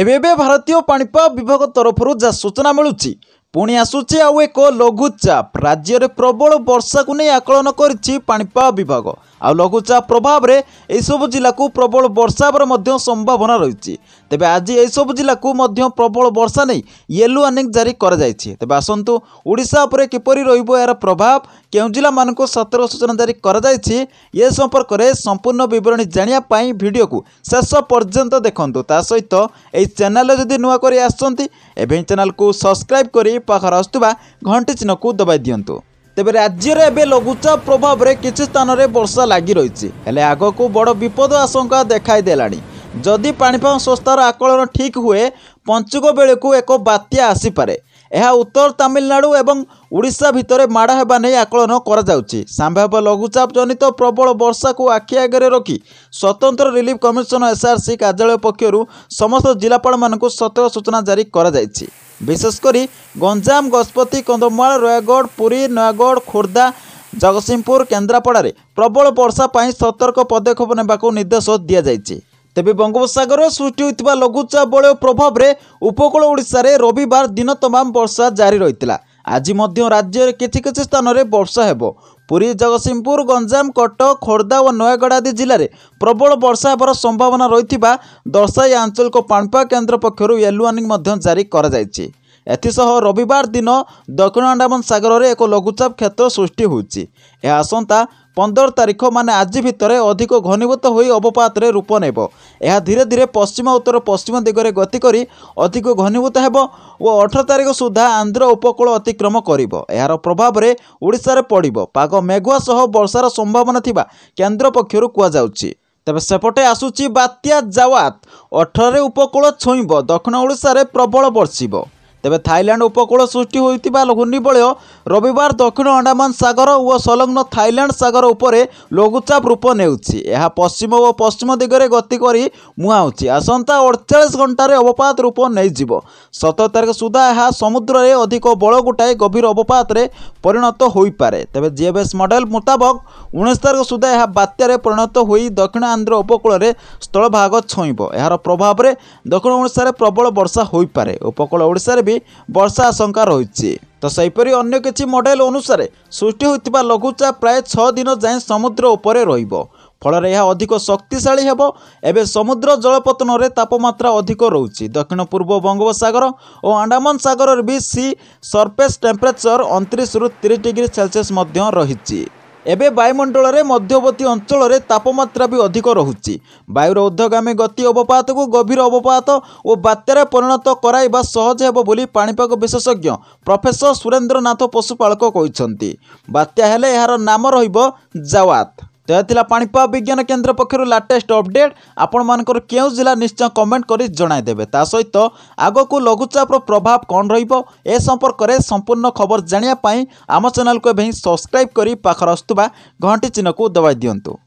ଏବେ ଏବେ ଭାରତୀୟ ପାଣିପାଗ ବିଭାଗ ତରଫରୁ ଯାହା ସୂଚନା ମିଳୁଛି ପୁଣି ଆସୁଛି ଆଉ ଏକ ଲଘୁଚାପ ରାଜ୍ୟରେ ପ୍ରବଳ ବର୍ଷାକୁ ନେଇ ଆକଳନ କରିଛି ପାଣିପାଗ ବିଭାଗ ଆଉ ଲଘୁଚାପ ପ୍ରଭାବରେ ଏହିସବୁ ଜିଲ୍ଲାକୁ ପ୍ରବଳ ବର୍ଷା ହେବାର ମଧ୍ୟ ସମ୍ଭାବନା ରହିଛି ତେବେ ଆଜି ଏହିସବୁ ଜିଲ୍ଲାକୁ ମଧ୍ୟ ପ୍ରବଳ ବର୍ଷା ନେଇ ୟେଲୋ ୱାର୍ଣ୍ଣିଂ ଜାରି କରାଯାଇଛି ତେବେ ଆସନ୍ତୁ ଓଡ଼ିଶା ଉପରେ କିପରି ରହିବ ଏହାର ପ୍ରଭାବ କେଉଁ ଜିଲ୍ଲାମାନଙ୍କୁ ସତର୍କ ସୂଚନା ଜାରି କରାଯାଇଛି ଏ ସମ୍ପର୍କରେ ସମ୍ପୂର୍ଣ୍ଣ ବିବରଣୀ ଜାଣିବା ପାଇଁ ଭିଡ଼ିଓକୁ ଶେଷ ପର୍ଯ୍ୟନ୍ତ ଦେଖନ୍ତୁ ତା ସହିତ ଏହି ଚ୍ୟାନେଲରେ ଯଦି ନୂଆ କରି ଆସୁଛନ୍ତି ଏବେ ଏହି ଚ୍ୟାନେଲକୁ ସବସ୍କ୍ରାଇବ୍ କରି ପାଖରେ ଆସୁଥିବା ଘଣ୍ଟି ଚିହ୍ନକୁ ଦବାଇ ଦିଅନ୍ତୁ ତେବେ ରାଜ୍ୟରେ ଏବେ ଲଘୁଚାପ ପ୍ରଭାବରେ କିଛି ସ୍ଥାନରେ ବର୍ଷା ଲାଗି ରହିଛି ହେଲେ ଆଗକୁ ବଡ଼ ବିପଦ ଆଶଙ୍କା ଦେଖାଇଦେଲାଣି ଯଦି ପାଣିପାଗ ସଂସ୍ଥାର ଆକଳନ ଠିକ୍ ହୁଏ ପଞ୍ଚୁକ ବେଳକୁ ଏକ ବାତ୍ୟା ଆସିପାରେ ଏହା ଉତ୍ତର ତାମିଲନାଡୁ ଏବଂ ଓଡ଼ିଶା ଭିତରେ ମାଡ଼ ହେବା ନେଇ ଆକଳନ କରାଯାଉଛି ସମ୍ଭାବ୍ୟ ଲଘୁଚାପ ଜନିତ ପ୍ରବଳ ବର୍ଷାକୁ ଆଖି ଆଗରେ ରଖି ସ୍ୱତନ୍ତ୍ର ରିଲିଫ୍ କମିଶନ ଏସ୍ଆର୍ସି କାର୍ଯ୍ୟାଳୟ ପକ୍ଷରୁ ସମସ୍ତ ଜିଲ୍ଲାପାଳମାନଙ୍କୁ ସତର୍କ ସୂଚନା ଜାରି କରାଯାଇଛି ବିଶେଷ କରି ଗଞ୍ଜାମ ଗଜପତି କନ୍ଧମାଳ ନୟାଗଡ଼ ପୁରୀ ନୟାଗଡ଼ ଖୋର୍ଦ୍ଧା ଜଗତସିଂହପୁର କେନ୍ଦ୍ରାପଡ଼ାରେ ପ୍ରବଳ ବର୍ଷା ପାଇଁ ସତର୍କ ପଦକ୍ଷେପ ନେବାକୁ ନିର୍ଦ୍ଦେଶ ଦିଆଯାଇଛି ତେବେ ବଙ୍ଗୋପସାଗରରେ ସୃଷ୍ଟି ହୋଇଥିବା ଲଘୁଚାପ ବଳୟ ପ୍ରଭାବରେ ଉପକୂଳ ଓଡ଼ିଶାରେ ରବିବାର ଦିନ ତମାମ ବର୍ଷା ଜାରି ରହିଥିଲା ଆଜି ମଧ୍ୟ ରାଜ୍ୟରେ କିଛି କିଛି ସ୍ଥାନରେ ବର୍ଷା ହେବ ପୁରୀ ଜଗତସିଂହପୁର ଗଞ୍ଜାମ କଟକ ଖୋର୍ଦ୍ଧା ଓ ନୟାଗଡ଼ ଆଦି ଜିଲ୍ଲାରେ ପ୍ରବଳ ବର୍ଷା ହେବାର ସମ୍ଭାବନା ରହିଥିବା ଦର୍ଶାଇ ଆଞ୍ଚଳିକ ପାଣିପାଗ କେନ୍ଦ୍ର ପକ୍ଷରୁ ୟେଲୋ ୱାର୍ଣ୍ଣିଂ ମଧ୍ୟ ଜାରି କରାଯାଇଛି ଏଥିସହ ରବିବାର ଦିନ ଦକ୍ଷିଣ ଆଣ୍ଡାମାନ ସାଗରରେ ଏକ ଲଘୁଚାପ କ୍ଷେତ୍ର ସୃଷ୍ଟି ହୋଇଛି ଏହା ଆସନ୍ତା ପନ୍ଦର ତାରିଖ ମାନେ ଆଜି ଭିତରେ ଅଧିକ ଘନୀଭୂତ ହୋଇ ଅବପାତରେ ରୂପ ନେବ ଏହା ଧୀରେ ଧୀରେ ପଶ୍ଚିମ ଉତ୍ତର ପଶ୍ଚିମ ଦିଗରେ ଗତି କରି ଅଧିକ ଘନୀଭୂତ ହେବ ଓ ଅଠର ତାରିଖ ସୁଦ୍ଧା ଆନ୍ଧ୍ର ଉପକୂଳ ଅତିକ୍ରମ କରିବ ଏହାର ପ୍ରଭାବରେ ଓଡ଼ିଶାରେ ପଡ଼ିବ ପାଗ ମେଘୁଆ ସହ ବର୍ଷାର ସମ୍ଭାବନା ଥିବା କେନ୍ଦ୍ର ପକ୍ଷରୁ କୁହାଯାଉଛି ତେବେ ସେପଟେ ଆସୁଛି ବାତ୍ୟା ଜାୱାତ ଅଠରରେ ଉପକୂଳ ଛୁଇଁବ ଦକ୍ଷିଣ ଓଡ଼ିଶାରେ ପ୍ରବଳ ବର୍ଷିବ ତେବେ ଥାଇଲାଣ୍ଡ ଉପକୂଳ ସୃଷ୍ଟି ହୋଇଥିବା ଘୂର୍ଣ୍ଣିବଳୟ ରବିବାର ଦକ୍ଷିଣ ଆଣ୍ଡାମାନ ସାଗର ଓ ସଂଲଗ୍ନ ଥାଇଲାଣ୍ଡ ସାଗର ଉପରେ ଲଘୁଚାପ ରୂପ ନେଉଛି ଏହା ପଶ୍ଚିମ ଓ ପଶ୍ଚିମ ଦିଗରେ ଗତି କରି ମୁହାଁଉଛି ଆସନ୍ତା ଅଡ଼ଚାଳିଶ ଘଣ୍ଟାରେ ଅବପାତ ରୂପ ନେଇଯିବ ସତର ତାରିଖ ସୁଦ୍ଧା ଏହା ସମୁଦ୍ରରେ ଅଧିକ ବଳ ଗୋଟାଏ ଗଭୀର ଅବପାତରେ ପରିଣତ ହୋଇପାରେ ତେବେ ଜିଏବିଏସ୍ ମଡେଲ ମୁତାବକ ଉଣେଇଶ ତାରିଖ ସୁଦ୍ଧା ଏହା ବାତ୍ୟାରେ ପରିଣତ ହୋଇ ଦକ୍ଷିଣ ଆନ୍ଧ୍ର ଉପକୂଳରେ ସ୍ଥଳଭାଗ ଛୁଇଁବ ଏହାର ପ୍ରଭାବରେ ଦକ୍ଷିଣ ଓଡ଼ିଶାରେ ପ୍ରବଳ ବର୍ଷା ହୋଇପାରେ ଉପକୂଳ ଓଡ଼ିଶାରେ ବି ବି ବର୍ଷା ଆଶଙ୍କା ରହିଛି ତ ସେହିପରି ଅନ୍ୟ କିଛି ମଡେଲ ଅନୁସାରେ ସୃଷ୍ଟି ହୋଇଥିବା ଲଘୁଚାପ ପ୍ରାୟ ଛଅ ଦିନ ଯାଏଁ ସମୁଦ୍ର ଉପରେ ରହିବ ଫଳରେ ଏହା ଅଧିକ ଶକ୍ତିଶାଳୀ ହେବ ଏବେ ସମୁଦ୍ର ଜଳପତନରେ ତାପମାତ୍ରା ଅଧିକ ରହୁଛି ଦକ୍ଷିଣ ପୂର୍ବ ବଙ୍ଗୋପସାଗର ଓ ଆଣ୍ଡାମାନ ସାଗରରେ ବି ସି ସର୍ଫେସ୍ ଟେମ୍ପରେଚର ଅଣତିରିଶରୁ ତିରିଶ ଡିଗ୍ରୀ ସେଲସିୟସ୍ ମଧ୍ୟ ରହିଛି ଏବେ ବାୟୁମଣ୍ଡଳରେ ମଧ୍ୟବର୍ତ୍ତୀ ଅଞ୍ଚଳରେ ତାପମାତ୍ରା ବି ଅଧିକ ରହୁଛି ବାୟୁର ଉଦ୍ଧଗାମୀ ଗତି ଅବପାତକୁ ଗଭୀର ଅବପାତ ଓ ବାତ୍ୟାରେ ପରିଣତ କରାଇବା ସହଜ ହେବ ବୋଲି ପାଣିପାଗ ବିଶେଷଜ୍ଞ ପ୍ରଫେସର ସୁରେନ୍ଦ୍ରନାଥ ପଶୁପାଳକ କହିଛନ୍ତି ବାତ୍ୟା ହେଲେ ଏହାର ନାମ ରହିବ ଜାୱାତ ତ ଏହା ଥିଲା ପାଣିପାଗ ବିଜ୍ଞାନ କେନ୍ଦ୍ର ପକ୍ଷରୁ ଲାଟେଷ୍ଟ ଅପଡେଟ୍ ଆପଣମାନଙ୍କର କେଉଁ ଜିଲ୍ଲା ନିଶ୍ଚୟ କମେଣ୍ଟ କରି ଜଣାଇଦେବେ ତା ସହିତ ଆଗକୁ ଲଘୁଚାପର ପ୍ରଭାବ କ'ଣ ରହିବ ଏ ସମ୍ପର୍କରେ ସମ୍ପୂର୍ଣ୍ଣ ଖବର ଜାଣିବା ପାଇଁ ଆମ ଚ୍ୟାନେଲକୁ ଏବେ ହିଁ ସବସ୍କ୍ରାଇବ୍ କରି ପାଖରେ ଆସୁଥିବା ଘଣ୍ଟି ଚିହ୍ନକୁ ଦବାଇ ଦିଅନ୍ତୁ